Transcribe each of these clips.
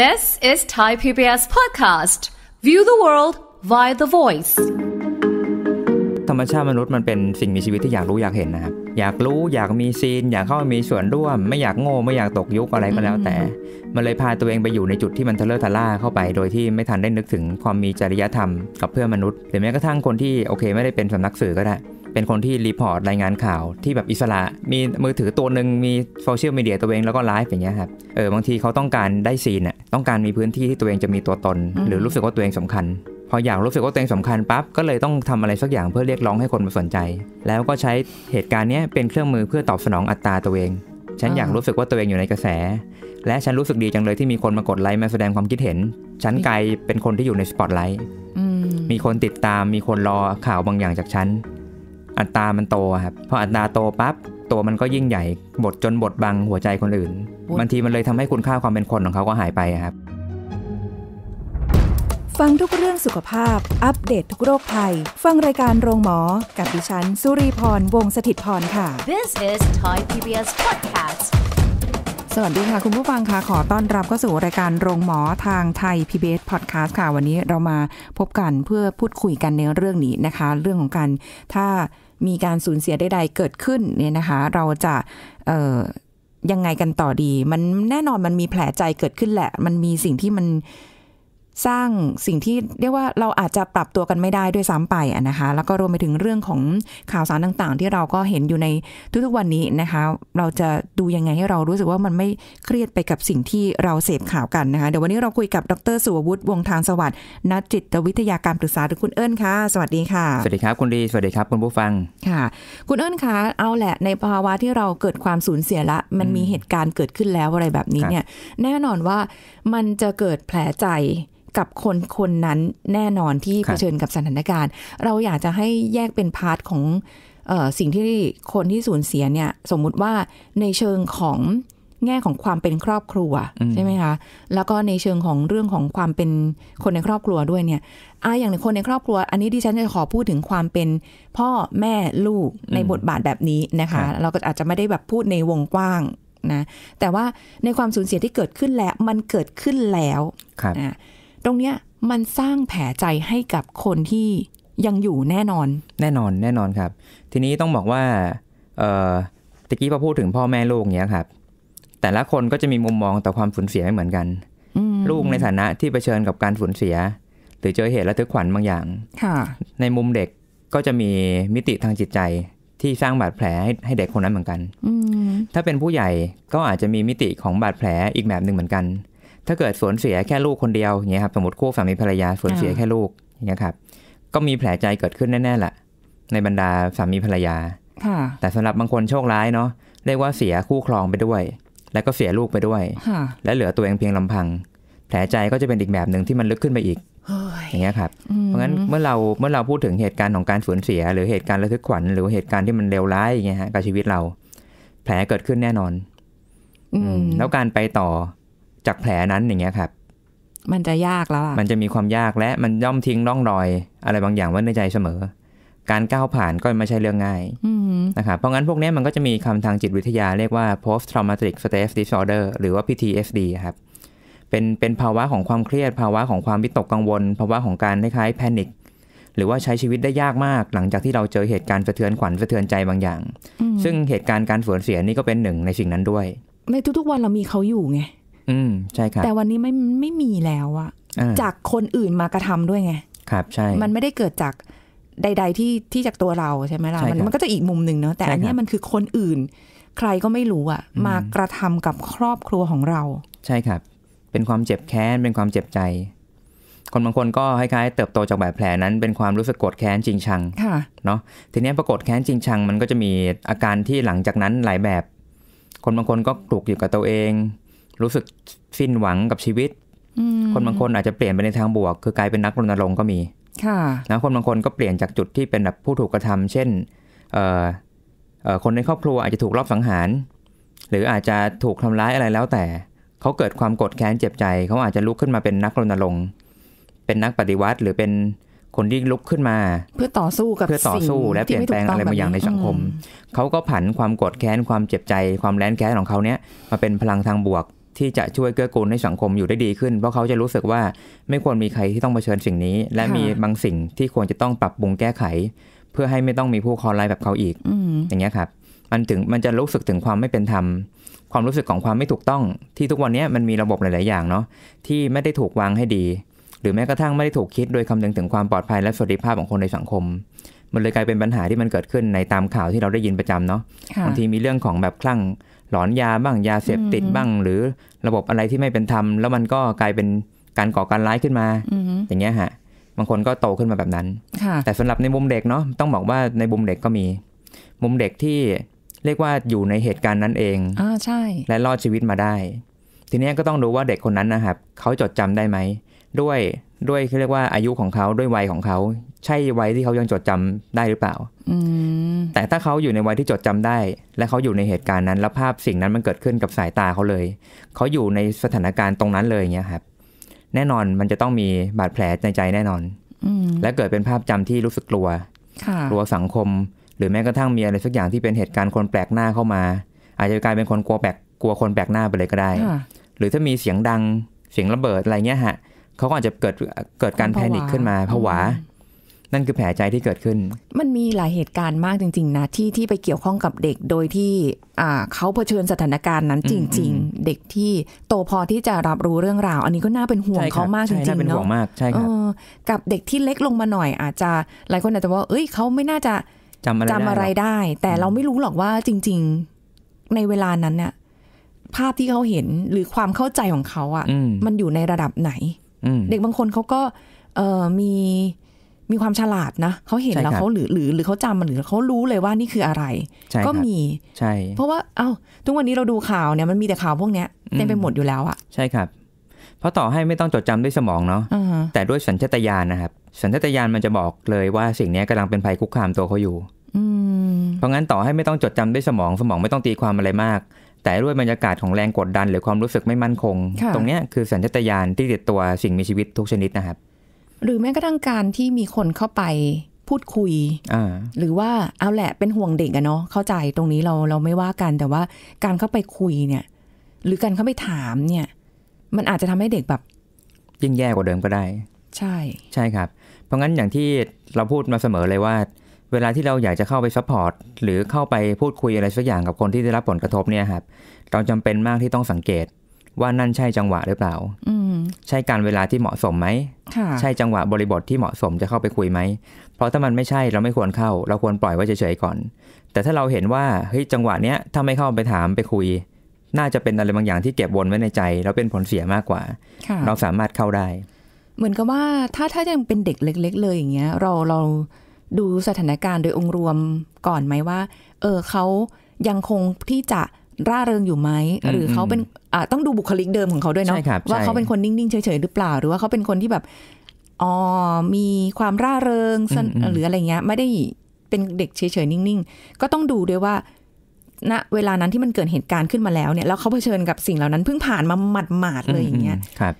This is Thai PBS podcast. View the world via the voice. ธรรมชาติมนุษย์มันเป็นสิ่งมีชีวิตที่อยากรู้อยากเห็นนะครับอยากรู้อยากมีซีน อยากเข้ามามีส่วนร่วมไม่อยากโง่ไม่อยากตกยุคอะไรก็แล้วแต่ มันเลยพาตัวเองไปอยู่ในจุดที่มันทะเลาะทะล่าเข้าไป โดยที่ไม่ทันได้นึกถึงความมีจริยธรรมกับเพื่อนมนุษย์หรือแม้กระทั่งคนที่โอเค ไม่ได้เป็นสำนักสื่อก็ได้เป็นคนที่รีพอร์ตรายงานข่าวที่แบบอิสระ มีมือถือตัวหนึ่งมีโซเชียลมีเดียตัวเองแล้วก็ไลฟ์อย่างเงี้ยครับ เออบางทีเขาต้องการได้ซีนอะต้องการมีพื้นที่ที่ตัวเองจะมีตัวตน หรือรู้สึกว่าตัวเองสำคัญ พออยากรู้สึกว่าตัวเองสำคัญปั๊บก็เลยต้องทำอะไรสักอย่างเพื่อเรียกร้องให้คนมาสนใจ แล้วก็ใช้เหตุการณ์นี้เป็นเครื่องมือเพื่อตอบสนองอัตราตัวเอง ฉันอยากรู้สึกว่าตัวเองอยู่ในกระแส และฉันรู้สึกดีจังเลยที่มีคนมากดไลค์มาแสดงความคิดเห็น ฉันกลายเป็นคนที่อยู่ในสปอตไลท์มีคนติดตาม มีคนรอข่าวบางอย่างจากฉันัตรามันโตครับ พออัตราโตปั๊บตัวมันก็ยิ่งใหญ่ บทจนบทบังหัวใจคนอื่นบางทีมันเลยทำให้คุณค่าความเป็นคนของเขาก็หายไปครับ ฟังทุกเรื่องสุขภาพ อัปเดตททุกโรคภัย ฟังรายการโรงหมอ กับดิฉัน สุรีพร วงศิตพรค่ะ This is Thai PBS podcast สวัสดีค่ะคุณผู้ฟังค่ะ ขอต้อนรับเข้าสู่รายการโรงหมอทางไทย PBS Podcast ค่ะ วันนี้เรามาพบกันเพื่อพูดคุยกันในเรื่องนี้นะคะ เรื่องของการถ้ามีการสูญเสียใดๆ เกิดขึ้นเนี่ยนะคะ เราจะยังไงกันต่อดี มันแน่นอนมันมีแผลใจเกิดขึ้นแหละ มันมีสิ่งที่มันสร้างสิ่งที่เรียกว่าเราอาจจะปรับตัวกันไม่ได้ด้วยซ้ำไปนะคะแล้วก็รวมไปถึงเรื่องของข่าวสารต่างๆ ที่เราก็เห็นอยู่ในทุกๆวันนี้นะคะ เราจะดูยังไงให้เรารู้สึกว่ามันไม่เครียดไปกับสิ่งที่เราเสพข่าวกันนะคะเดี๋ยววันนี้เราคุยกับดรสุวัตวงทางสวัสดิ์นักจิตวิทยาการปรึกษาหรือคุณเอิญค่ะ สวัสดีค่ะสวัสดีครับคุณดีสวัสดีครับคุณผู้ฟังค่ะ คุณเอิญคะเอาแหละในภาวะที่เราเกิดความสูญเสียละ มันมีเหตุการณ์เกิดขึ้นแล้วอะไรแบบนี้เนี่ย แน่นอนว่ามันจะเกิดแผลใจกับคนคนนั้นแน่นอนที่เผชิญกับสถานการณ์ เราอยากจะให้แยกเป็นพาร์ทของสิ่งที่คนที่สูญเสียเนี่ย สมมุติว่าในเชิงของแง่ของความเป็นครอบครัวใช่ไหมคะ แล้วก็ในเชิงของเรื่องของความเป็นคนในครอบครัวด้วยเนี่ยอาอย่างในคนในครอบครัว อันนี้ดิฉันจะขอพูดถึงความเป็นพ่อแม่ลูกในบทบาทแบบนี้นะคะ เราก็อาจจะไม่ได้แบบพูดในวงกว้างนะ แต่ว่าในความสูญเสียที่เกิดขึ้นแล้วมันเกิดขึ้นแล้วนะตรงเนี้ยมันสร้างแผลใจให้กับคนที่ยังอยู่แน่นอนแน่นอนแน่นอนครับ ทีนี้ต้องบอกว่า เออตะกี้พอพูดถึงพ่อแม่ลูกเนี้ยครับ แต่ละคนก็จะมีมุมมองต่อความสูญเสียไม่เหมือนกันลูกในฐานะที่เผชิญกับการสูญเสีย หรือเจอเหตุระทึกขวัญบางอย่างในมุมเด็กก็จะมีมิติทางจิตใจที่สร้างบาดแผลให้ให้เด็กคนนั้นเหมือนกันถ้าเป็นผู้ใหญ่ก็อาจจะมีมิติของบาดแผลอีกแบบหนึ่งเหมือนกันถ้าเกิดสูญเสียแค่ลูกคนเดียวอย่างเงี้ยครับสมมติคู่สามีภรรยาสูญเสียแค่ลูกอย่างเงี้ยครับ ก็มีแผลใจเกิดขึ้นแน่ๆแหละ ในบรรดาสามีภรรยาแต่สำหรับบางคนโชคร้ายเนาะเรียกว่าเสียคู่ครองไปด้วย แล้วก็เสียลูกไปด้วยและเหลือตัวเองเพียงลำพัง แผลใจก็จะเป็นอีกแบบหนึ่งที่มันลึกขึ้นไปอีกอย่างเงี้ยครับ เพราะงั้นเมื่อเราเมื่อเราพูดถึงเหตุการณ์ของการสูญเสีย หรือเหตุการณ์ระทึกขวัญหรือเหตุการณ์ที่มันเลวร้ายอย่างเงี้ยฮะกับชีวิตเรา แผลเกิดขึ้นแน่นอน อืแล้วการไปต่อจากแผลนั้นอย่างเงี้ยครับ มันจะยากแล้วมันจะมีความยากและมันย่อมทิ้งร่องรอย อะไรบางอย่างไว้ในใจเสมอ การก้าวผ่านก็ไม่ใช่เรื่องง่ายนะครับ เพราะงั้นพวกนี้มันก็จะมีคำทางจิตวิทยา เรียกว่า post traumatic stress disorder หรือว่า PTSD ครับ เป็นเป็นภาวะของความเครียดภาวะของความวิตกกังวล ภาวะของการคล้ายๆแพนิคหรือว่าใช้ชีวิตได้ยากมาก หลังจากที่เราเจอเหตุการณ์สะเทือนขวัญสะเทือนใจบางอย่าง ซึ่งเหตุการณ์การสอมเสียนี่ก็เป็นหนึ่งในสิ่งนั้นด้วย ในทุกๆ วันเรามีเขาอยู่ไงืมใช่ครับแต่วันนี้ไม่ไม่มีแล้วอะจากคนอื่นมากระทำด้วยไง ครับ ใช่ มันไม่ได้เกิดจากใดๆที่ที่จากตัวเราใช่ไหมล่ะ มันมันก็จะอีกมุมหนึ่งเนาะ แต่อันนี้มันคือคนอื่น ใครก็ไม่รู้อะมากระทำกับครอบครัวของเรา ใช่ครับ เป็นความเจ็บแค้น เป็นความเจ็บใจ คนบางคนก็คล้ายๆเติบโตจากบาดแผลนั้น เป็นความรู้สึกโกรธแค้นจริงชังเนาะทีนี้ปรากฏแค้นจริงชังมันก็จะมีอาการที่หลังจากนั้นหลายแบบ คนบางคนก็กลุกอยู่กับตัวเองรู้สึกสิ้นหวังกับชีวิต คนบางคนอาจจะเปลี่ยนไปในทางบวก คือกลายเป็นนักรณรงค์ก็มีนะคนบางคนก็เปลี่ยนจากจุดที่เป็นแบบผู้ถูกกระทำ เช่นคนในครอบครัวอาจจะถูกลอบสังหาร หรืออาจจะถูกทำร้ายอะไรแล้วแต่เขาเกิดความกดแค้นเจ็บใจเขาอาจจะลุกขึ้นมาเป็นนักรณรงค์เป็นนักปฏิวัติ หรือเป็นคนที่ลุกขึ้นมา เพื่อต่อสู้กับเพื่อต่อสู้และเปลี่ยนแปลงอะไรบางอย่างในสังคมเขาก็ผันความกดแค้นความเจ็บใจ ความแร้นแค้นของเขาเนี้ยมาเป็นพลังทางบวกที่จะช่วยเกื้อกูลในสังคมอยู่ได้ดีขึ้น เพราะเขาจะรู้สึกว่าไม่ควรมีใครที่ต้องเผชิญสิ่งนี้ และมีบางสิ่งที่ควรจะต้องปรับปรุงแก้ไข เพื่อให้ไม่ต้องมีผู้คอร้ายแบบเขาอีกอย่างเงี้ยครับมันถึงมันจะรู้สึกถึงความไม่เป็นธรรมความรู้สึกของความไม่ถูกต้อง ที่ทุกวันนี้มันมีระบบหลาย ๆ อย่างเนาะที่ไม่ได้ถูกวางให้ดีหรือแม้กระทั่งไม่ได้ถูกคิดโดยคำนึงถึงความปลอดภัยและสวัสดิภาพของคนในสังคมมันเลยกลายเป็นปัญหาที่มันเกิดขึ้น ในตามข่าวที่เราได้ยินประจำเนาะบางทีมีเรื่องของแบบคลั่งหลอนยาบ้างยาเสพติดบ้าง หรือระบบอะไรที่ไม่เป็นธรรม แล้วมันก็กลายเป็นการก่อการร้ายขึ้นมา อย่างเงี้ยฮะบางคนก็โตขึ้นมาแบบนั้น แต่สำหรับในมุมเด็กเนาะต้องบอกว่าในมุมเด็กก็มีมุมเด็กที่เรียกว่าอยู่ในเหตุการณ์นั้นเองอ่าใช่ และรอดชีวิตมาได้ ทีนี้ก็ต้องดูว่าเด็กคนนั้นนะครับเขาจดจำได้ไหม ด้วยด้วยเขาเรียกว่าอายุของเขาด้วยวัยของเขาใช่วัยที่เขายังจดจำได้หรือเปล่าอแต่ถ้าเขาอยู่ในวัยที่จดจำได้ และเขาอยู่ในเหตุการณ์นั้น แล้วภาพสิ่งนั้นมันเกิดขึ้นกับสายตาเขาเลย เขาอยู่ในสถานการณ์ตรงนั้นเลยเงี้ยครับ แน่นอนมันจะต้องมีบาดแผลในใจแน่นอนอและเกิดเป็นภาพจำที่รู้สึกกลัวกลัวสังคม หรือแม้กระทั่งมีอะไรสักอย่างที่เป็นเหตุการณ์คนแปลกหน้าเข้ามา อาจจะกลายเป็นคนกลัวแปลก กลัวคนแปลกหน้าไปเลยก็ได้ หรือถ้ามีเสียงดัง เสียงระเบิดอะไรเงี้ยฮะเขาก็อาจจะเกิดเกิดการแพนิคขึ้นมาผวานั่นคือแผลใจที่เกิดขึ้น มันมีหลายเหตุการณ์มากจริง ๆ นะที่ที่ไปเกี่ยวข้องกับเด็กโดยที่เขาเผชิญสถานการณ์นั้นจริง ๆ เด็กที่โตพอที่จะรับรู้เรื่องราวอันนี้ก็น่าเป็นห่วงเขามากจริงๆเนาะใช่ครับกับเด็กที่เล็กลงมาหน่อย อาจจะ หลายคนอาจจะว่าเอ้ยเขาไม่น่าจะจำอะไรจำอะไรได้ แต่เราไม่รู้หรอกว่าจริง ๆในเวลานั้นเนี่ย ภาพที่เขาเห็นหรือความเข้าใจของเขาอะ่ะมันอยู่ในระดับไหนเด็กบางคนเขาก็มีมีความฉลาดนะเขาเห็นแล้วเขาหรือหรือหรือเขาจำมันหรือเขารู้เลยว่านี่คืออะไรก็มีใช่ เพราะว่าเอ้าทุกวันนี้เราดูข่าวเนี่ยมันมีแต่ข่าวพวกเนี้ยเต็มไปหมดอยู่แล้วอะใช่ครับ เพราะต่อให้ไม่ต้องจดจำด้วยสมองเนาะแต่ด้วยสัญชาตญาณนะครับ สัญชาตญาณมันจะบอกเลยว่า สิ่งนี้กำลังเป็นภัยคุกคามตัวเขาอยู่เพราะงั้นต่อให้ไม่ต้องจดจำด้วยสมองสมองไม่ต้องตีความอะไรมาก แต่ด้วยบรรยากาศของแรงกดดัน หรือความรู้สึกไม่มั่นคง ตรงนี้คือสัญชาตญาณที่ติดตัวสิ่งมีชีวิตทุกชนิดนะครับหรือแม้กระทั่งการที่มีคนเข้าไปพูดคุย หรือว่าเอาแหละเป็นห่วงเด็กอะเนาะเข้าใจตรงนี้เราเราไม่ว่ากันแต่ว่าการเข้าไปคุยเนี่ยหรือการเข้าไปถามเนี่ยมันอาจจะทำให้เด็กแบบยิ่งแย่กว่าเดิมก็ได้ ใช่ ใช่ครับ เพราะงั้นอย่างที่เราพูดมาเสมอเลยว่าเวลาที่เราอยากจะเข้าไปซัพพอร์ตหรือเข้าไปพูดคุยอะไรสักอย่างกับคนที่ได้รับผลกระทบเนี่ยครับเราจำเป็นมากที่ต้องสังเกตว่านั่นใช่จังหวะหรือเปล่าใช่การเวลาที่เหมาะสมไหม ใช่จังหวะบริบทที่เหมาะสมจะเข้าไปคุยไหม เพราะถ้ามันไม่ใช่เราไม่ควรเข้า เราควรปล่อยไว้เฉยๆก่อน แต่ถ้าเราเห็นว่าเฮ้ยจังหวะเนี้ยถ้าไม่เข้าไปถามไปคุย น่าจะเป็นอะไรบางอย่างที่เก็บวนไว้ในใจแล้วเป็นผลเสียมากกว่า เราสามารถเข้าได้ เหมือนกับว่า ถ้าถ้ายังเป็นเด็กเล็ก ๆ เลยอย่างเงี้ยเราเราดูสถานการณ์โดยองค์รวมก่อนไหมว่า เออเขายังคงที่จะร่าเริงอยู่ไหมหรือเขาเป็นต้องดูบุคลิกเดิมของเขาด้วยเนาะว่าเขาเป็นคนนิ่งๆเฉยๆหรือเปล่า หรือว่าเขาเป็นคนที่แบบอ๋อมีความร่าเริงหรืออะไรเงี้ย ไม่ได้เป็นเด็กเฉยๆนิ่งๆ ก็ต้องดูด้วยว่าณเวลานั้นที่มันเกิดเหตุการณ์ขึ้นมาแล้วเนี่ยแล้วเขาเผชิญกับสิ่งเหล่านั้น เพิ่งผ่านมาหมาดๆเลย อย่างเงี้ยครับ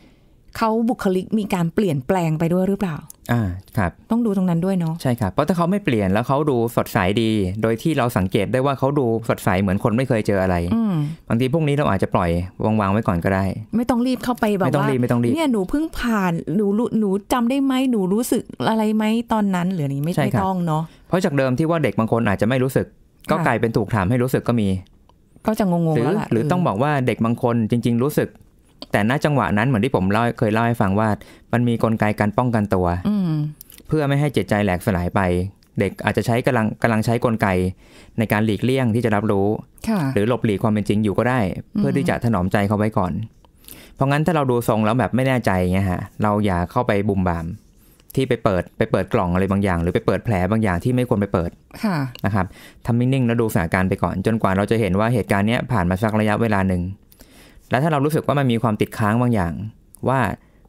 เขาบุคลิกมีการเปลี่ยนแปลงไปด้วยหรือเปล่า อ่า ครับ ต้องดูตรงนั้นด้วยเนาะ ใช่ครับเพราะถ้าเขาไม่เปลี่ยนแล้วเขาดูสดใสดี โดยที่เราสังเกตได้ว่าเขาดูสดใสเหมือนคนไม่เคยเจออะไรบางทีพวกนี้เราอาจจะปล่อย วางๆไว้ก่อนก็ได้ ไม่ต้องรีบเข้าไปแบบว่าไม่ต้องรีบไม่ต้องรีบเนี่ยหนูเพิ่งผ่าน หนูรู้หนูจำได้ไหมหนูรู้สึกอะไรไหมตอนนั้น หรือนี้ไม่ไม่ต้องเนาะเพราะจากเดิมที่ว่าเด็กบางคนอาจจะไม่รู้สึก ก็กลายเป็นถูกถามให้รู้สึกก็มี ก็จะงงๆแล้วล่ะ หรือต้องบอกว่าเด็กบางคนจริง ๆ รู้สึกแต่ณจังหวะนั้นเหมือนที่ผมเล่าเคยเล่าให้ฟังว่ามันมีกลไกการป้องกันตัวเพื่อไม่ให้เจตใจแหลกสลายไป เด็กอาจจะใช้กำลังกำลังใช้กลไก ในการหลีกเลี่ยงที่จะรับรู้หรือหลบหลีกความเป็นจริงอยู่ก็ได้ เพื่อที่จะถนอมใจเขาไว้ก่อน เพราะงั้นถ้าเราดูทรงแล้วแบบไม่แน่ใจเงี้ยฮะเราอย่าเข้าไปบุ่มบาม ที่ไปเปิดไปเปิดกล่องอะไรบางอย่าง หรือไปเปิดแผลบางอย่างที่ไม่ควรไปเปิดะนะครับทำนิ่งๆแล้วดูสถานการณ์ไปก่อนจนกว่าเราจะเห็นว่าเหตุการณ์นี้ผ่านมาสักระยะเวลาหนึ่งแล้วถ้าเรารู้สึกว่ามันมีความติดค้างบางอย่าง ว่า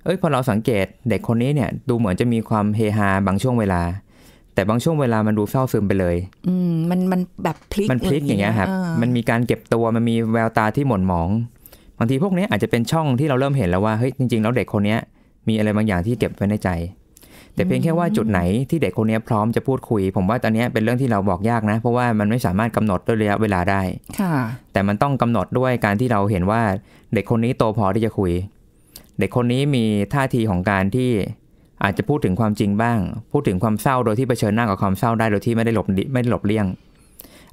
เอ้ย พอเราสังเกตเด็กคนนี้เนี่ย ดูเหมือนจะมีความเฮฮาบางช่วงเวลา แต่บางช่วงเวลามันดูเศร้าซึมไปเลย อืมมันมันแบบพลิกมันพลิกอย่างเงี้ยครับมันมีการเก็บตัวมันมีแววตาที่หม่นหมอง บางทีพวกนี้อาจจะเป็นช่องที่เราเริ่มเห็นแล้วว่าเฮ้ยจริงๆ แล้วเด็กคนนี้มีอะไรบางอย่างที่เก็บไว้ในใจแต่เพียงแค่ว่าจุดไหนที่เด็กคนนี้พร้อมจะพูดคุย ผมว่า ตอนนี้เป็นเรื่องที่เราบอกยากนะ เพราะว่ามันไม่สามารถกำหนดด้วยระยะเวลาได้ ค่ะ แต่มันต้องกำหนดด้วยการที่เราเห็นว่า เด็กคนนี้โตพอที่จะคุย เด็กคนนี้มีท่าทีของการที่อาจจะพูดถึงความจริงบ้าง พูดถึงความเศร้าโดยที่เผชิญหน้ากับความเศร้าได้โดยที่ไม่ได้หลบไม่ได้หลบเลี่ยง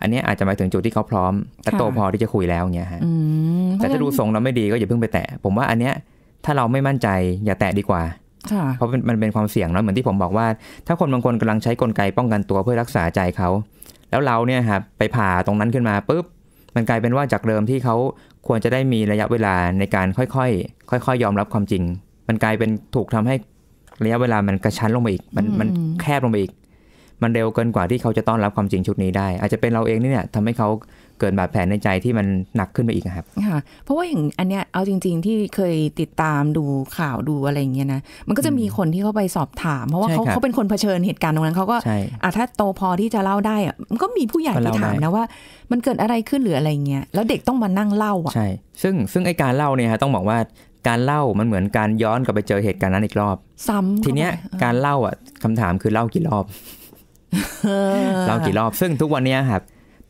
อันนี้อาจจะหมายถึงจุดที่เขาพร้อม แต่โตพอที่จะคุยแล้วเนี่ยฮะแต่ถ้าดูทรงเราไม่ดีก็อย่าเพิ่งไปแตะผมว่าอันเนี้ย ถ้าเราไม่มั่นใจ อย่าแตะดีกว่าเพราะมันเป็นความเสี่ยงเนาะเหมือนที่ผมบอกว่า ถ้าคนบางคนกำลังใช้กลไกป้องกันตัวเพื่อรักษาใจเขา แล้วเราเนี่ยครับไปผ่าตรงนั้นขึ้นมาปุ๊บมันกลายเป็นว่าจากเดิมที่เขาควรจะได้มีระยะเวลาในการค่อยๆค่อย ๆ ยอมรับความจริง มันกลายเป็นถูกทำให้ระยะเวลามันกระชั้นลงไปอีก มันมันแคบลงไปอีก มันเร็วเกินกว่าที่เขาจะต้อนรับความจริงชุดนี้ได้อาจจะเป็นเราเองนี่เนี่ยทำให้เขาเกิดบาดแผลในใจที่มันหนักขึ้นไปอีกครับ ค่ะ เพราะว่าอย่างอันเนี้ย เอาจริงๆ ที่เคยติดตามดูข่าวดูอะไรอย่างเงี้ยนะมันก็จะมีคนที่เขาไปสอบถามเพราะว่าเขาเขาเป็นคนเผชิญเหตุการณ์ตรงนั้นเขาก็อ่ะถ้าโตพอที่จะเล่าได้อ่ะมันก็มีผู้ใหญ่ไปถามนะว่า มันเกิดอะไรขึ้นหรืออะไรเงี้ยแล้วเด็กต้องมานั่งเล่าอ่ะใช่ซึ่งซึ่งไอการเล่าเนี่ยฮะต้องบอกว่าการเล่ามันเหมือนการย้อนกลับไปเจอเหตุการณ์นั้นอีกรอบซ้ำทีเนี้ยการเล่าอ่ะคำถามคือเล่ากี่รอบเล่ากี่รอบ ซึ่งทุกวันเนี้ยครับ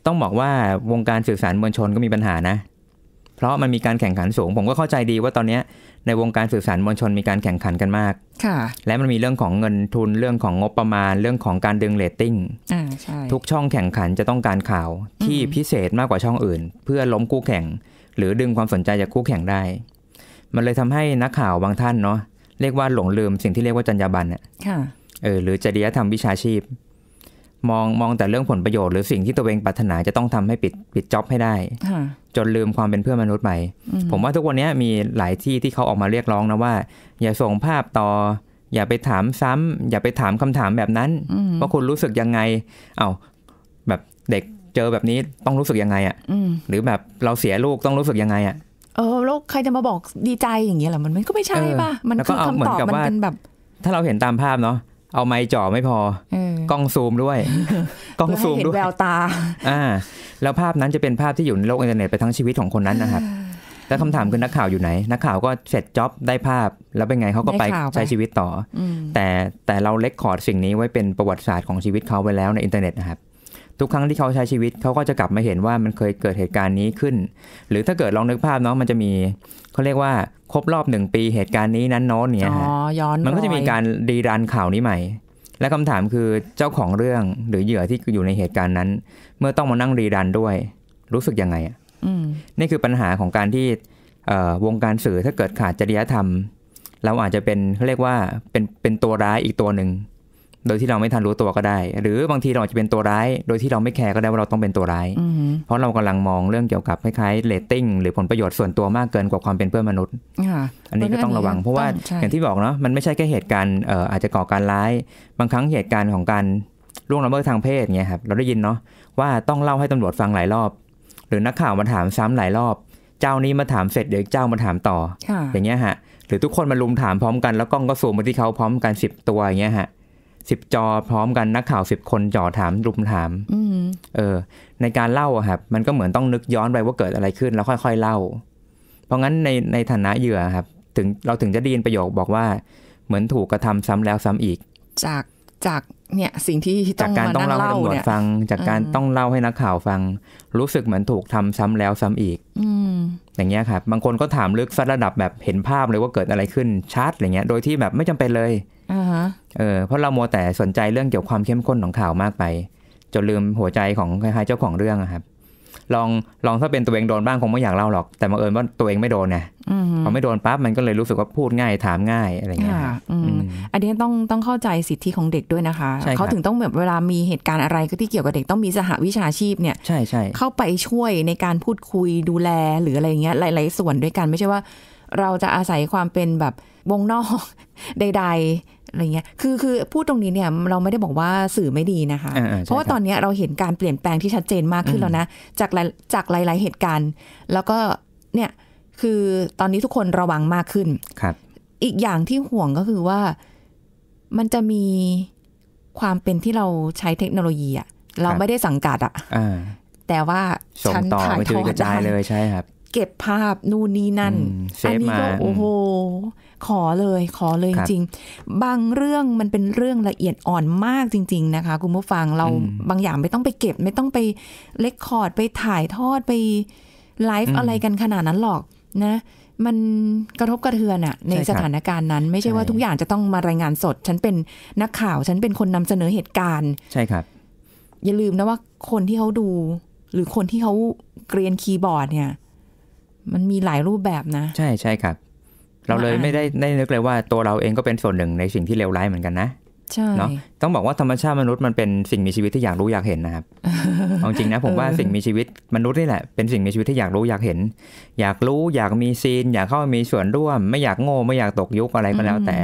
ต้องบอกว่าวงการสื่อสารมวลชนก็มีปัญหานะ เพราะมันมีการแข่งขันสูง ผมก็เข้าใจดีว่าตอนนี้ ในวงการสื่อสารมวลชนมีการแข่งขันกันมากค่ะ และมันมีเรื่องของเงินทุนเรื่องของงบประมาณเรื่องของการดึงเรตติ้งทุกช่องแข่งขันจะต้องการข่าวที่พิเศษมากกว่าช่องอื่น เพื่อล้มคู่แข่ง หรือดึงความสนใจจากคู่แข่งได้ มันเลยทำให้นักข่าวบางท่านเนาะเรียกว่าหลงลืม สิ่งที่เรียกว่าจรรยาบรรณอ่ะเออหรือจริยธรรมวิชาชีพมองมองแต่เรื่องผลประโยชน์หรือสิ่งที่ตัวเองปรารถนาจะต้องทำให้ปิดปิดจ็อบให้ได้จนลืมความเป็นเพื่อนมนุษย์ไปผมว่าทุกวันนี้มีหลายที่ที่เขาออกมาเรียกร้องนะว่า อย่าส่งภาพต่อ อย่าไปถามซ้ำ อย่าไปถามคำถามแบบนั้น ว่าคุณรู้สึกยังไงเอา้าแบบเด็กเจอแบบนี้ต้องรู้สึกยังไงอะ่ะหรือแบบเราเสียลูกต้องรู้สึกยังไงอะ่ะเออแล้วใครจะมาบอกดีใจอย่างเงี้ยหรอมันก็ไม่ใช่ป่ะมันคือคำตอบมันเป็นแบบ ถ้าเราเห็นตามภาพเนาะเอาไม้จ่อไม่พอกล้องซูมด้วย กล้องซูมด้วยแววตาอ่าแล้วภาพนั้นจะเป็นภาพที่อยู่ในโลกอินเทอร์เน็ตไปทั้งชีวิตของคนนั้นนะครับแล้วคำถามคือนักข่าวอยู่ไหนนักข่าวก็เสร็จจ็อบได้ภาพ แล้วเป็นไงเขาก็ไปใช้ชีวิตต่อแต่แต่เราเล็กคอร์ดสิ่งนี้ไว้เป็นประวัติศาสตร์ของชีวิตเขาไปแล้วในอินเทอร์เน็ตนะครับ ทุกครั้งที่เขาใช้ชีวิตเขาก็จะกลับมาเห็นว่ามันเคยเกิดเหตุการณ์นี้ขึ้น หรือถ้าเกิดลองนึกภาพเนาะมันจะมีเขาเรียกว่าครบรอบหนึ่งปีเหตุการณ์นี้ นั้นโน้นเนี่ยฮะมันก็จะมีการรีรันข่าวนี้ใหม่ และคำถามคือเจ้าของเรื่องหรือเหยื่อที่อยู่ในเหตุการณ์นั้น เมื่อต้องมานั่งรีรันด้วย รู้สึกยังไงอ่ะนี่คือปัญหาของการที่วงการสื่อถ้าเกิดขาดจริยธรรมเราอาจจะเป็นเขาเรียกว่าเป็นเป็นตัวร้ายอีกตัวหนึ่งโดยที่เราไม่ทันรู้ตัวก็ได้ หรือบางทีเราอาจจะเป็นตัวร้าย โดยที่เราไม่แคร์ก็ได้ว่าเราต้องเป็นตัวร้าย เพราะเรากำลังมองเรื่องเกี่ยวกับคล้ายๆเลตติ้งหรือผลประโยชน์ส่วนตัวมากเกินกว่าความเป็นเพื่อนมนุษย์ อันนี้ก็ต้องระวัง เพราะว่าอย่างที่บอกเนาะ มันไม่ใช่แค่เหตุการณ์อาจจะก่อการร้าย บางครั้งเหตุการณ์ของการล่วงละเมิดทางเพศเงี้ยครับ เราได้ยินเนาะว่าต้องเล่าให้ตำรวจฟังหลายรอบ หรือนักข่าวมาถามซ้ำหลายรอบ เจ้านี้มาถามเสร็จเดี๋ยวเจ้ามาถามต่อ อย่างเงี้ยฮะ หรือทุกคนมาลุมถามพร้อมกัน แล้วกล้องก็สูมมาที่เขาพร้อมกันสิบตัวอย่างเงี้ยฮะสิบจอพร้อมกันนักข่าวสิบคนจ่อถามรุมถามเออ ในการเล่าครับมันก็เหมือนต้องนึกย้อนไปว่าเกิดอะไรขึ้น แล้วค่อยๆเล่า เพราะงั้นในในฐานะเหยื่อครับ ถึงเราถึงจะได้ยินประโยคบอกว่า เหมือนถูกกระทำซ้ำแล้วซ้ำอีก จากจากเนี่ยสิ่งที่จากการต้องเล่าให้ตำรวจฟัง จากการต้องเล่าให้นักข่าวฟัง รู้สึกเหมือนถูกทำซ้ำแล้วซ้ำอีกออย่างเงี้ยครับบางคนก็ถามลึกซัดระดับแบบเห็นภาพเลยว่าเกิดอะไรขึ้นชัดอะไรเงี้ย โดยที่แบบไม่จำเป็นเลยเออเพราะเราโมแต่สนใจเรื่องเกี่ยวความเข้มข้นของข่าวมากไปจนลืมหัวใจของคล้ายๆเจ้าของเรื่องครับ ลองลองถ้าเป็นตัวเองโดนบ้าง คงไม่อยากเล่าหรอก แต่บังเอิญว่าตัวเองไม่โดนไงพอไม่โดนปั๊บมันก็เลยรู้สึกว่าพูดง่ายถามง่ายอะไรเงี้ยอันนี้ต้องต้องเข้าใจสิทธิของเด็กด้วยนะคะเขาถึงต้องแบบเวลามีเหตุการณ์อะไรก็ที่เกี่ยวกับเด็กต้องมีสหวิชาชีพเนี่ยใช่ใช่เข้าไปช่วยในการพูดคุยดูแลหรืออะไรเงี้ย หลาย ๆ ส่วนด้วยกันไม่ใช่ว่า เราจะอาศัยความเป็นแบบวงนอก ใดๆอะไรเงี้ย คือคือพูดตรงนี้เนี่ย เราไม่ได้บอกว่าสื่อไม่ดีนะคะ เพราะว่าตอนนี้เราเห็นการเปลี่ยนแปลงที่ชัดเจนมากขึ้นแล้วนะจากจากหลาย ๆ เหตุการณ์ แล้วก็เนี่ยคือตอนนี้ทุกคนระวังมากขึ้นครับ อีกอย่างที่ห่วงก็คือว่า มันจะมีความเป็นที่เราใช้เทคโนโลยีอะเราไม่ได้สังกัดอะแต่ว่าฉันถ่ายทอดได้เลยใช่ครับ เก็บภาพนู่นนี่นั่นอันนี้ก็โอ้โหขอเลยขอเลยจริงบางเรื่องมันเป็นเรื่องละเอียดอ่อนมากจริง ๆนะคะคุณผู้ฟังเราบางอย่างไม่ต้องไปเก็บ ไม่ต้องไปเลคคอร์ดไปถ่ายทอดไปไลฟ์อะไรกันขนาดนั้นหรอกนะ มันกระทบกระเทือนอะในสถานการณ์นั้น ไม่ใช่ว่าทุกอย่างจะต้องมารายงานสด ฉันเป็นนักข่าวฉันเป็นคนนำเสนอเหตุการณ์ ใช่ครับ อย่าลืมนะว่าคนที่เขาดู หรือคนที่เขาเกรียนคีย์บอร์ดเนี่ย มันมีหลายรูปแบบนะ ใช่ใช่ครับเราเลยไม่ได้ได้นึกเลยว่าตัวเราเองก็เป็นส่วนหนึ่งในสิ่งที่เลวร้ายเหมือนกันนะเนาะต้องบอกว่าธรรมชาติมนุษย์มันเป็นสิ่งมีชีวิตที่อยากรู้อยากเห็นนะครับเอาจริงนะผมว่าสิ่งมีชีวิตมนุษย์นี่แหละเป็นสิ่งมีชีวิตที่อยากรู้อยากเห็น อยากรู้อยากมีซีนอยากเข้ามีส่วนร่วม ไม่อยากโง่ ไม่อยากตกยุคอะไรก็แล้วแต่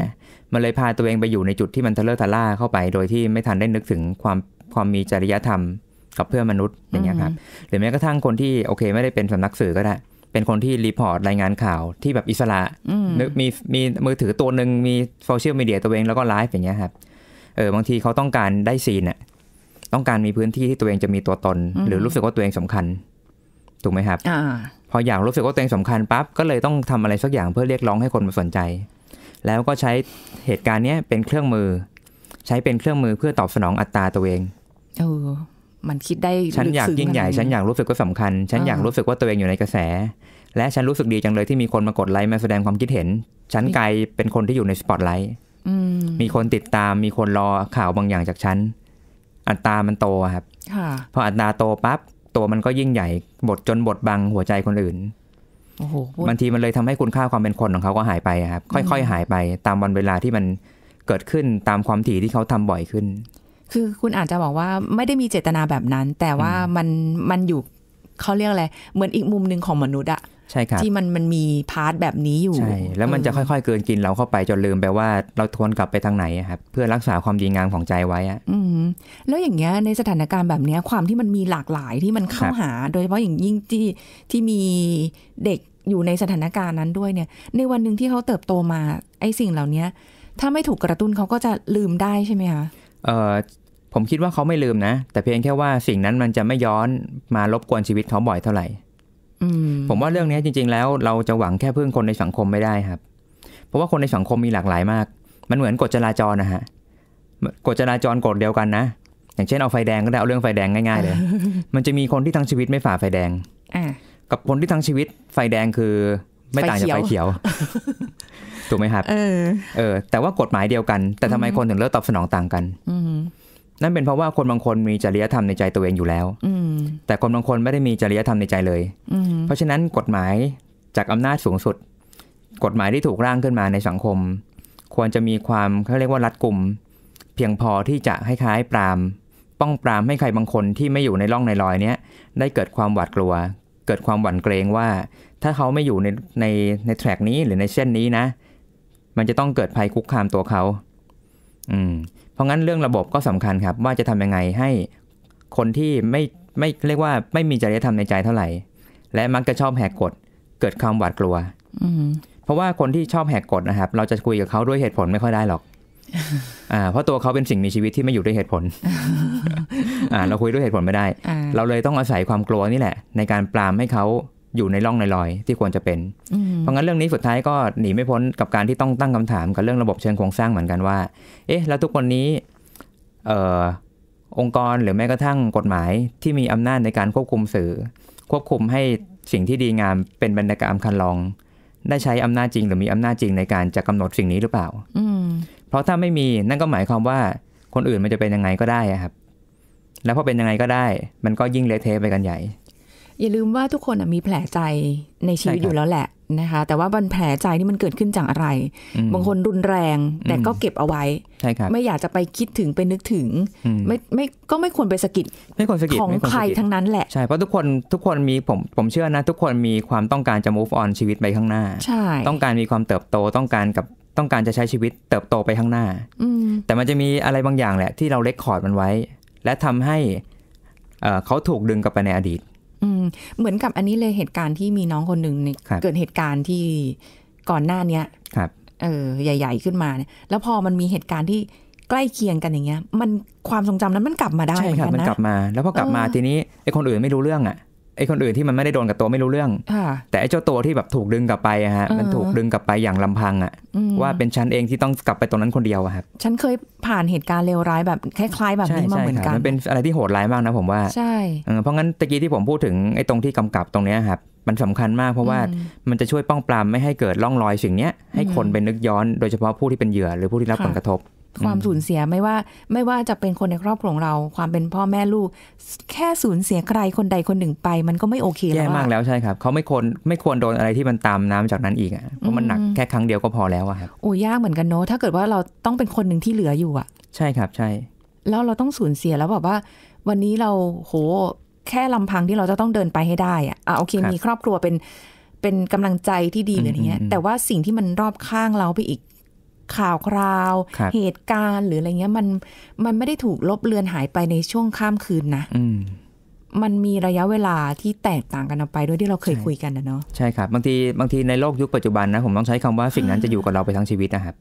มันเลยพาตัวเองไปอยู่ในจุดที่มันทะเลาะทะล่าเข้าไป โดยที่ไม่ทันได้นึกถึงความความมีจริยธรรมกับเพื่อนมนุษย์อย่างเงี้ยครับ หรือแม้กระทั่งคนที่โอเคไม่ได้เป็นสำนักสื่อก็ได้เป็นคนที่รีพอร์ตรายงานข่าวที่แบบอิสระมีมีมือถือตัวหนึ่งมีโซเชียลมีเดียตัวเองแล้วก็ไลฟ์อย่างเงี้ยครับเออ บางทีเขาต้องการได้ซีนอะต้องการมีพื้นที่ที่ตัวเองจะมีตัวตน หรือรู้สึกว่าตัวเองสำคัญถูกไหมครับอพออยากรู้สึกว่าตัวเองสำคัญปั๊บก็เลยต้องทำอะไรสักอย่างเพื่อเรียกร้องให้คนมาสนใจ แล้วก็ใช้เหตุการณ์เนี้ยเป็นเครื่องมือ ใช้เป็นเครื่องมือเพื่อตอบสนองอัตราตัวเองมันคิดได้ ฉันอยากยิ่งใหญ่ ฉันอยากรู้สึกว่าสำคัญ ฉันอยากรู้สึกว่าตัวเองอยู่ในกระแส และฉันรู้สึกดีจังเลยที่มีคนมากดไลค์มาแสดงความคิดเห็น ฉันกลายเป็นคนที่อยู่ในสปอตไลท์มีคนติดตาม มีคนรอข่าวบางอย่างจากฉัน อัตรามันโตครับพออัตราโตปั๊บ ตัวมันก็ยิ่งใหญ่ บทจนบทบังหัวใจคนอื่นบางทีมันเลยทำให้คุณค่าความเป็นคนของเขาก็หายไปครับ ค่อย ๆ หายไป ตามวันเวลาที่มันเกิดขึ้น ตามความถี่ที่เขาทำบ่อยขึ้นคือคุณอาจจะบอกว่าไม่ได้มีเจตนาแบบนั้น แต่ว่ามันมันอยู่เขาเรียกอะไรเหมือนอีกมุมหนึ่งของมนุษย์อะใช่ครับที่มันมันมีพาร์ทแบบนี้อยู่ใช่แล้วมันจะค่อยๆเกินกินเราเข้าไปจนลืมไปว่าเราทวนกลับไปทางไหนครับ เพื่อรักษาความดีงามของใจไว้อะอืมแล้วอย่างเงี้ยในสถานการณ์แบบเนี้ย ความที่มันมีหลากหลายที่มันเข้าหา โดยเฉพาะอย่างยิ่งที่ที่มีเด็กอยู่ในสถานการณ์นั้นด้วยเนี่ย ในวันหนึ่งที่เขาเติบโตมาไอ้สิ่งเหล่านี้ถ้าไม่ถูกกระตุ้นเขาก็จะลืมได้ใช่ไหมคะเออผมคิดว่าเขาไม่ลืมนะ แต่เพียงแค่ว่าสิ่งนั้นมันจะไม่ย้อนมารบกวนชีวิตเขาบ่อยเท่าไหร่ผมว่าเรื่องนี้จริงๆ แล้วเราจะหวังแค่พึ่งคนในสังคมไม่ได้ครับ เพราะว่าคนในสังคมมีหลากหลายมาก มันเหมือนกฎจราจรนะฮะกฎจราจรกฎเดียวกันนะ อย่างเช่นเอาไฟแดงก็ได้เอาเรื่องไฟแดงง่ายๆ เลยมันจะมีคนที่ทั้งชีวิตไม่ฝ่าไฟแดงกับคนที่ทั้งชีวิตไฟแดงคือไม่ต่างจากไฟเขียว ถูกไหมครับเออ เออ แต่ว่ากฎหมายเดียวกัน แต่ทำไมคนถึงเลือกตอบสนองต่างกันนั่นเป็นเพราะว่าคนบางคนมีจริยธรรมในใจตัวเองอยู่แล้วอแต่คนบางคนไม่ได้มีจริยธรรมในใจเลยเพราะฉะนั้นกฎหมายจากอำนาจสูงสุด กฎหมายที่ถูกร่างขึ้นมาในสังคม ควรจะมีความเขาเรียกว่ารัดกลุ่มเพียงพอที่จะให้คล้ายปรามป้องปรามให้ใครบางคนที่ไม่อยู่ในร่องในรอยเนี้ยได้เกิดความหวาดกลัวเกิดความหวั่นเกรงว่าถ้าเขาไม่อยู่ในในในแทร็กนี้หรือในเส้นนี้นะ มันจะต้องเกิดภัยคุกคามตัวเขา อืม เพราะงั้นเรื่องระบบก็สำคัญครับว่าจะทำยังไงให้คนที่ไม่ไม่เรียกว่าไม่มีจริยธรรมในใจเท่าไหร่ และมักจะชอบแหกกฎเกิดความหวาดกลัว อืเพราะว่าคนที่ชอบแหกกฎนะครับ เราจะคุยกับเขาด้วยเหตุผลไม่ค่อยได้หรอกอ่าเพราะตัวเขาเป็นสิ่งมีชีวิตที่ไม่อยู่ด้วยเหตุผลอ่า เราคุยด้วยเหตุผลไม่ได้ เราเลยต้องอาศัยความกลัวนี่แหละ ในการปรามให้เขาอยู่ในร่องในรอยที่ควรจะเป็น เพราะงั้นเรื่องนี้สุดท้ายก็หนีไม่พ้นกับการที่ต้องตั้งคำถามกับเรื่องระบบเชิงโครงสร้างเหมือนกันว่า เอ๊ะ แล้วทุกคนนี้เอ่อองค์กรหรือแม้กระทั่งกฎหมาย ที่มีอำนาจในการควบคุมสื่อ ควบคุมให้สิ่งที่ดีงามเป็นบรรยากาศคันลอง ได้ใช้อำนาจจริงหรือมีอำนาจจริงในการจะกำหนดสิ่งนี้หรือเปล่าเพราะถ้าไม่มี นั่นก็หมายความว่า คนอื่นมันจะเป็นยังไงก็ได้ครับ แล้วพอเป็นยังไงก็ได้ มันก็ยิ่งเละเทะไปกันใหญ่ อย่าลืมว่าทุกคนมีแผลใจในชีวิตอยู่แล้วแหละนะคะแต่ว่าบันแผลใจนี่มันเกิดขึ้นจากอะไร บางคนรุนแรงแต่ก็เก็บเอาไว้ใช่ครับไม่อยากจะไปคิดถึง ไปนึกถึงไม่ไม่ก็ไม่ควรไปสะกิดไม่ควรสะกิดของใครทั้งนั้นแหละใช่เพราะทุกคนทุกคนมีผมผมเชื่อนะ ทุกคนมีความต้องการจะ move on ชีวิตไปข้างหน้าใช่ต้องการมีความเติบโตต้องการกับต้องการจะใช้ชีวิตเติบโตไปข้างหน้า แต่มันจะมีอะไรบางอย่างแหละที่เราเล็กคอร์ดมันไว้ และทำให้เขาถูกดึงกลับไปในอดีตเหมือนกับอันนี้เลยเหตุการณ์ที่มีน้องคนหนึ่งเกิดเหตุการณ์ที่ก่อนหน้าเนี้ยครับเออใหญ่ ๆขึ้นมาเนี่ย แล้วพอมันมีเหตุการณ์ที่ใกล้เคียงกันอย่างเงี้ย มันความทรงจำนั้นมันกลับมาได้ใช่ครับ มันกลับมา แล้วพอกลับมาทีนี้ไอ้คนอื่นไม่รู้เรื่องอ่ะไอ้คนอื่นที่มันไม่ได้โดนกับตัว ไม่รู้เรื่อง แต่ไอ้เจ้าตัวที่แบบถูกดึงกลับไปฮะ มันถูกดึงกลับไปอย่างลำพังอะว่าเป็นฉันเองที่ต้องกลับไปตรงนั้นคนเดียวอะครับ ฉันเคยผ่านเหตุการณ์เลวร้ายแบบคล้ายๆ แบบนี้มาเหมือนกันมันเป็นอะไรที่โหดร้ายมากนะผมว่าใช่เพราะงั้นตะกี้ที่ผมพูดถึงไอ้ตรงที่กำกับตรงเนี้ยครับ มันสำคัญมากเพราะว่ามันจะช่วยป้องปรามไม่ให้เกิดล่องรอยสิ่งเนี้ย ให้คนไปนึกย้อนโดยเฉพาะผู้ที่เป็นเหยื่อหรือผู้ที่รับผลกระทบความสูญเสียไม่ว่าไม่ว่าจะเป็นคนในครอบครัวของเราความเป็นพ่อแม่ลูก แค่สูญเสียใคร คนใดคนหนึ่งไป มันก็ไม่โอเคแล้วแย่มากแล้วใช่ครับเขาไม่ควรไม่ควรโดนอะไรที่มันตามน้ำจากนั้นอีกอ่ะเพราะมันหนักแค่ครั้งเดียวก็พอแล้วอะครับโอ้ยากเหมือนกันเนาะถ้าเกิดว่าเราต้องเป็นคนหนึ่งที่เหลืออยู่อ่ะ ใช่ครับใช่ แล้วเราต้องสูญเสียแล้วแบบว่า วันนี้เราโหแค่ลำพังที่เราจะต้องเดินไปให้ได้อ่ะอ่ะโอเค มีครอบครัวเป็น เป็นกำลังใจที่ดีหรืออย่างเงี้ย แต่ว่าสิ่งที่มันรอบข้างเราไปอีกข่าวคราวเหตุการณ์หรืออะไรเงี้ยมันมันไม่ได้ถูกลบเลือนหายไปในช่วงข้ามคืนนะมันมีระยะเวลาที่แตกต่างกันออกไปด้วยที่เราเคยคุยกันนะเนาะใช่ครับบางทีบางทีในโลกยุคปัจจุบันนะผมต้องใช้คำว่า สิ่งนั้นจะอยู่กับเราไปทั้งชีวิตนะครับ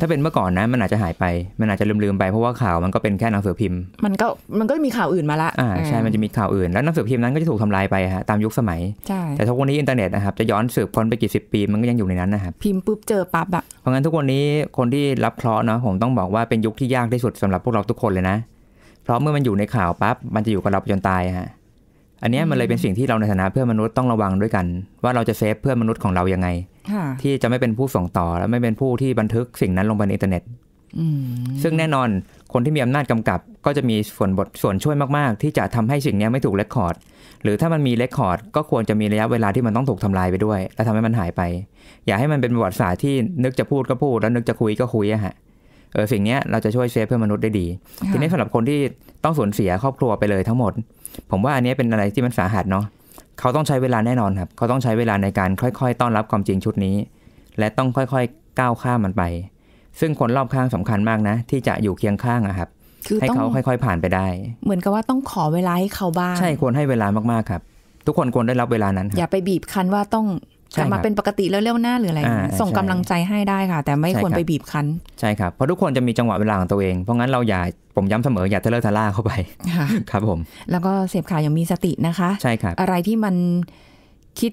ถ้าเป็นเมื่อก่อนนะ มันอาจจะหายไป มันอาจจะลืมๆไปเพราะว่าข่าวมันก็เป็นแค่นังสือพิมพ์ มันก็มันก็มีข่าวอื่นมาละอ่าใช่มันจะมีข่าวอื่น แล้วนังสือพิมพ์นั้นก็จะถูกทำลายไปฮะตามยุคสมัยใช่แต่ทุกวันนี้อินเทอร์เน็ตนะครับจะย้อนสืบค้นไปกี่สิบปี มันก็ยังอยู่ในนั้นนะครับพิมพ์ปุ๊บเจอปั๊บอ่ะเพราะงั้นทุกวันนี้คนที่รับเคราะห์เนาะผมต้องบอกว่าเป็นยุคที่ยากที่สุดสำหรับพวกเราทุกคนเลยนะเพราะเมื่อมันอยู่ในข่าวปั๊บมันจะอยู่กับเราจนตายฮะอันนี้มันเลยเป็นสิ่งที่เราในฐานะ เพื่อนมนุษย์ต้องระวังด้วยกัน ว่าเราจะเซฟเพื่อนมนุษย์ของเรายังไงที่จะไม่เป็นผู้ส่งต่อและไม่เป็นผู้ที่บันทึกสิ่งนั้นลงบนอินเทอร์เน็ตซึ่งแน่นอนคนที่มีอำนาจกำกับก็จะมีส่วนบทส่วนช่วยมากๆ ที่จะทำให้สิ่งนี้ไม่ถูกเลคคอร์ดหรือถ้ามันมีเลคคอร์ดก็ควรจะมีระยะเวลาที่มันต้องถูกทำลายไปด้วย และทำให้มันหายไป อย่าให้มันเป็นประวัติศาสตร์ที่นึกจะพูดก็พูดแล้วนึกจะคุยก็คุยอะฮะเออสิ่งนี้เราจะช่วยเซฟเพื่อมนุษย์ได้ดีทีนี้สำหรับคนที่ต้องสูญเสียครอบครัวไปเลยทั้งหมด ผมว่าอันนี้เป็นอะไรที่มันสาหัสเนาะเขาต้องใช้เวลาแน่นอนครับเขาต้องใช้เวลาในการค่อยๆ ต้อนรับความจริงชุดนี้ และต้องค่อยๆ ก้าวข้ามมันไป ซึ่งคนรอบข้างสำคัญมากนะที่จะอยู่เคียงข้างอะครับ ให้เขาค่อยๆ ผ่านไปได้ เหมือนกับว่าต้องขอเวลาให้เขาบ้าง ใช่ควรให้เวลามากๆ ครับ ทุกคนควรได้รับเวลานั้น อย่าไปบีบคั้นว่าต้องกลับมาเป็นปกติแล้วเร็วหน้าหรืออะไร ส่งกำลังใจให้ได้ค่ะ แต่ไม่ควรไปบีบคั้นใช่ครับ เพราะทุกคนจะมีจังหวะเวลาของตัวเอง เพราะงั้นเราอย่า ผมย้ำเสมออย่าเทเลอร์ทะร่าเข้าไปครับ ผม แล้วก็เสพข่าวอย่างมีสตินะคะ ใช่ครับอะไรที่มันคิด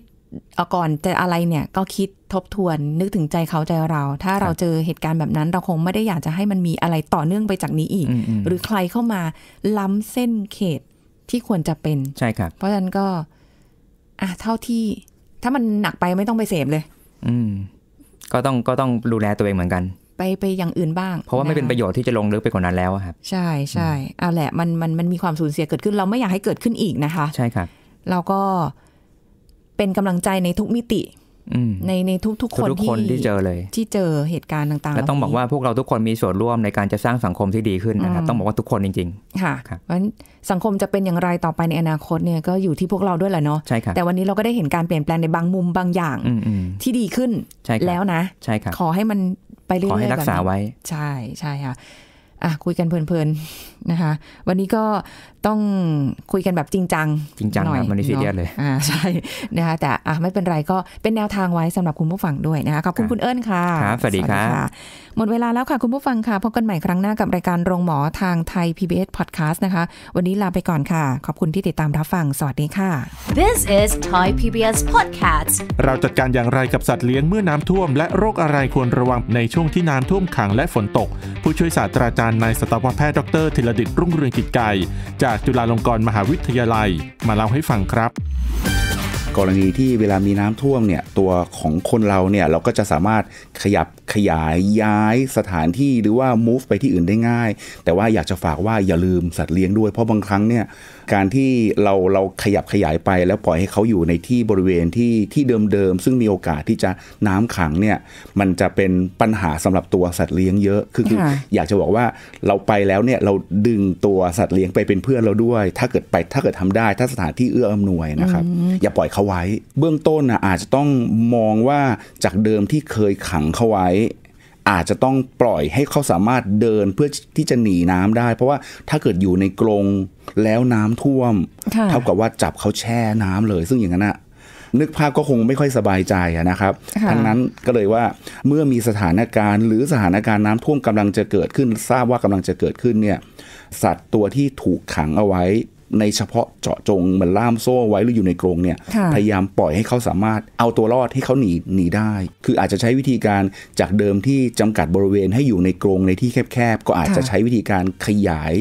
เอาก่อนจะอะไรเนี่ย ก็คิดทบทวนนึกถึงใจเขาใจเรา ถ้าเราเจอเหตุการณ์แบบนั้น เราคงไม่ได้อยากจะให้มันมีอะไรต่อเนื่องไปจากนี้อีก หรือใครเข้ามาล้ำเส้นเขตที่ควรจะเป็นใช่ครับเพราะฉะนั้นก็อ่ะเท่าที่ถ้ามันหนักไปไม่ต้องไปเสพเลย อืม ก็ต้องก็ต้องดูแลตัวเองเหมือนกัน ไปไปอย่างอื่นบ้าง เพราะว่าไม่เป็นประโยชน์ที่จะลงลึกไปกว่านั้นแล้วครับ ใช่ใช่เอาแหละมันมันมันมีความสูญเสียเกิดขึ้น เราไม่อยากให้เกิดขึ้นอีกนะคะ ใช่ครับ เราก็เป็นกำลังใจในทุกมิติในในทุกๆคนทุกคนที่เจอเลย ที่เจอเหตุการณ์ต่างๆและต้องบอกว่าพวกเราทุกคนมีส่วนร่วมในการจะสร้างสังคมที่ดีขึ้นนะครับต้องบอกว่าทุกคนจริง ๆ ค่ะเพราะฉะนั้นสังคมจะเป็นอย่างไรต่อไปในอนาคต เนี่ย ก็อยู่ที่พวกเราด้วยแหละเนาะใช่ครับแต่วันนี้เราก็ได้เห็นการเปลี่ยนแปลงในบางมุมบางอย่าง ที่ดีขึ้นแล้วนะใช่ครับขอให้มันไปเรื่อยๆขอให้รักษาไว้ใช่ใช่ค่ะอ่ะคุยกันเพลินๆนะคะวันนี้ก็ต้องคุยกันแบบจริงจัง จริงจังหน่อยมันนีซีเรียสเลยอ่าใช่นะคะแต่อ่ะไม่เป็นไรก็เป็นแนวทางไว้สำหรับคุณผู้ฟังด้วยนะคะขอบคุณคุณเอิญค่ะครับสวัสดีค่ะ หมดเวลาแล้วค่ะคุณผู้ฟังค่ะพบกันใหม่ครั้งหน้ากับรายการโรงหมอทางไทย PBS Podcast นะคะวันนี้ลาไปก่อนค่ะ ขอบคุณที่ติดตามรับฟัง สวัสดีค่ะ This is Thai PBS Podcast เราจัดการอย่างไรกับสัตว์เลี้ยงเมื่อน้ำท่วมและโรคอะไรควรระวังในช่วงที่น้ำท่วมขังและฝนตก ผู้ช่วยศาสตราจารย์นายสตวแพทย์ดรธิรดิตรุ่งเรืองกิจไก่จากจุฬาลงกรณ์มหาวิทยาลัยมาเล่าให้ฟังครับกรณีที่เวลามีน้ำท่วมเนี่ยตัวของคนเราเนี่ยเราก็จะสามารถขยับขยายย้ายสถานที่หรือว่า move ไปที่อื่นได้ง่าย แต่ว่าอยากจะฝากว่าอย่าลืมสัตว์เลี้ยงด้วยเพราะบางครั้งเนี่ยการที่เราเราขยับขยายไป แล้วปล่อยให้เขาอยู่ในที่บริเวณที่ที่เดิมๆ ซึ่งมีโอกาสที่จะน้ำขังเนี่ยมันจะเป็นปัญหาสำหรับตัวสัตว์เลี้ยงเยอะคือคืออยากจะบอกว่าเราไปแล้วเนี่ยเราดึงตัวสัตว์เลี้ยงไปเป็นเพื่อนเราด้วย ถ้าเกิดไปถ้าเกิดทำได้ถ้าสถานที่เอื้ออำนวยนะครับอย่าปล่อยเขาไว้เบื้องต้นนะอาจจะต้องมองว่าจากเดิมที่เคยขังเขาไว้ อาจจะต้องปล่อยให้เขาสามารถเดินเพื่อที่จะหนีน้ำได้ เพราะว่าถ้าเกิดอยู่ในกรงแล้วน้ำท่วม เท่ากับว่าจับเขาแช่น้ำเลย ซึ่งอย่างนั้นอะนึกภาพก็คงไม่ค่อยสบายใจนะครับทั้งนั้นก็เลยว่าเมื่อมีสถานการณ์หรือสถานการณ์ น้ำท่วมกำลังจะเกิดขึ้น ทราบว่ากำลังจะเกิดขึ้นเนี่ย สัตว์ตัวที่ถูกขังเอาไว้ในเฉพาะเจาะจง เหมือนล่ามโซ่ไว้หรืออยู่ในกรงเนี่ย พยายามปล่อยให้เขาสามารถเอาตัวรอดให้เขาหนีหนีได้ คืออาจจะใช้วิธีการจากเดิมที่จำกัดบริเวณให้อยู่ในกรงในที่แคบๆ ก็อาจจะใช้วิธีการขยาย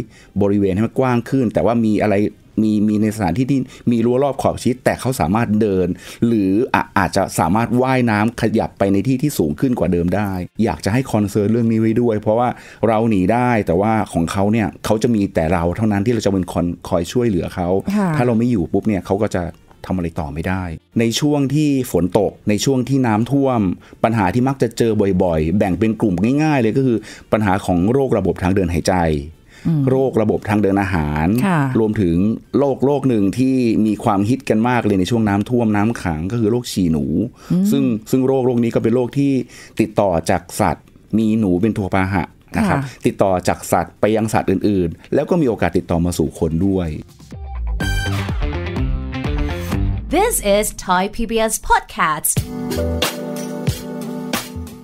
บริเวณให้มันกว้างขึ้น แต่ว่ามีอะไรมีมีในสถานที่ที่มีรั้วรอบขอบชิดแต่เขาสามารถเดิน หรือออาจจะสามารถว่ายน้ำขยับไปในที่ที่สูงขึ้นกว่าเดิมได้อยากจะให้คอนเซิร์นเรื่องนี้ไว้ด้วย เพราะว่าเราหนีได้ แต่ว่าของเขาเนี่ย เขาจะมีแต่เราเท่านั้นที่เราจะเป็นคนคอยช่วยเหลือเขา ถ้าเราไม่อยู่ปุ๊บเนี่ย เขาก็จะทำอะไรต่อไม่ได้ ในช่วงที่ฝนตก ในช่วงที่น้ำท่วม ปัญหาที่มักจะเจอบ่อยๆ แบ่งเป็นกลุ่มง่ายๆ เลยก็คือปัญหาของโรคระบบทางเดินหายใจโรคระบบทางเดินอาหาร รวมถึงโรคโรคหนึ่งที่มีความฮิตกันมากเลยในช่วงน้ำท่วมน้ำขังก็คือโรคฉี่หนู ซึ่งซึ่งโรคโรคนี้ก็เป็นโรคที่ติดต่อจากสัตว์ มีหนูเป็นทัวพาหะนะครับ ติดต่อจากสัตว์ไปยังสัตว์อื่นๆ แล้วก็มีโอกาสติดต่อมาสู่คนด้วย This is Thai PBS podcast